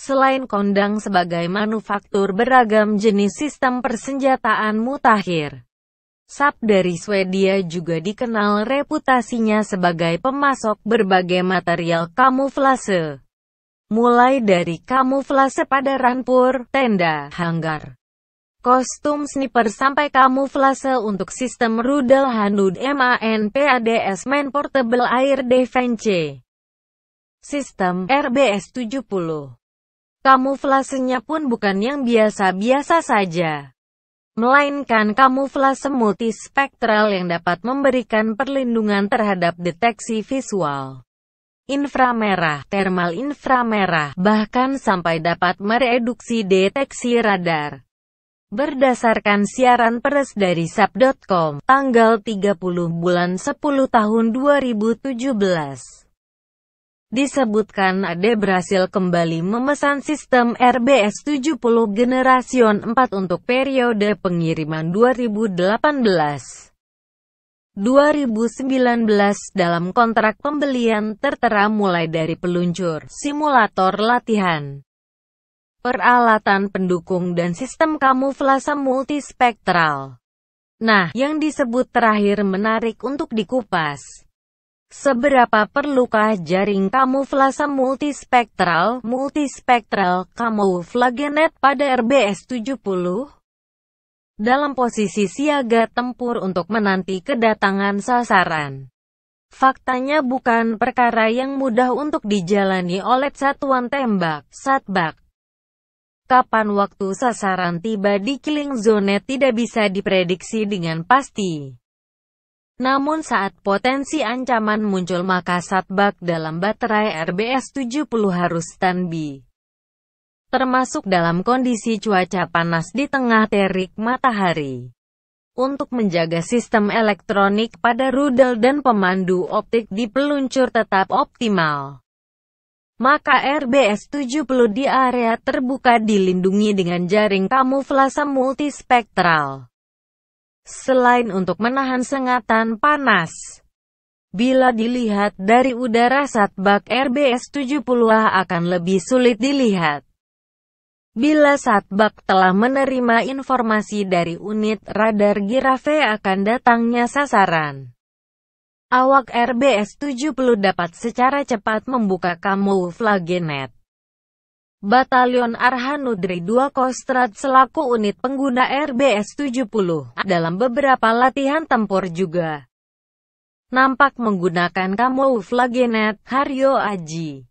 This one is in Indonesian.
Selain kondang sebagai manufaktur beragam jenis sistem persenjataan mutakhir, Sap dari Swedia juga dikenal reputasinya sebagai pemasok berbagai material kamuflase. Mulai dari kamuflase pada rampur, tenda, hanggar, kostum sniper sampai kamuflase untuk sistem rudal Hanud MANPADS Man Portable Air Defense Sistem RBS 70. Kamuflasenya pun bukan yang biasa-biasa saja. Melainkan kamuflase multispektral yang dapat memberikan perlindungan terhadap deteksi visual, inframerah, thermal inframerah, bahkan sampai dapat mereduksi deteksi radar. Berdasarkan siaran peres dari sap.com, tanggal 30 bulan 10 tahun 2017. Disebutkan Ade berhasil kembali memesan sistem RBS 70 Generation 4 untuk periode pengiriman 2018. 2019 dalam kontrak pembelian tertera mulai dari peluncur, simulator latihan, peralatan pendukung dan sistem kamuflase multispektral. Nah, yang disebut terakhir menarik untuk dikupas. Seberapa perlukah jaring kamuflase multispektral, multispektral kamuflagenet pada RBS 70? Dalam posisi siaga tempur untuk menanti kedatangan sasaran. Faktanya bukan perkara yang mudah untuk dijalani oleh satuan tembak, satbak. Kapan waktu sasaran tiba di killing zone tidak bisa diprediksi dengan pasti. Namun saat potensi ancaman muncul maka satbak dalam baterai RBS 70 harus standby. Termasuk dalam kondisi cuaca panas di tengah terik matahari. Untuk menjaga sistem elektronik pada rudal dan pemandu optik di peluncur tetap optimal. Maka RBS 70 di area terbuka dilindungi dengan jaring kamuflase multispektral selain untuk menahan sengatan panas. Bila dilihat dari udara Satbak RBS 70A akan lebih sulit dilihat. Bila Satbak telah menerima informasi dari unit radar Girafe akan datangnya sasaran. Awak RBS 70 dapat secara cepat membuka kamuflage net. Batalion Arhanudri 2 Kostrad selaku unit pengguna RBS 70 dalam beberapa latihan tempur juga. Nampak menggunakan kamuflagenet Haryo Aji.